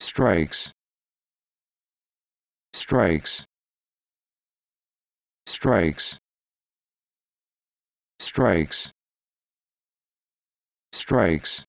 strikes strikes strikes strikes strikes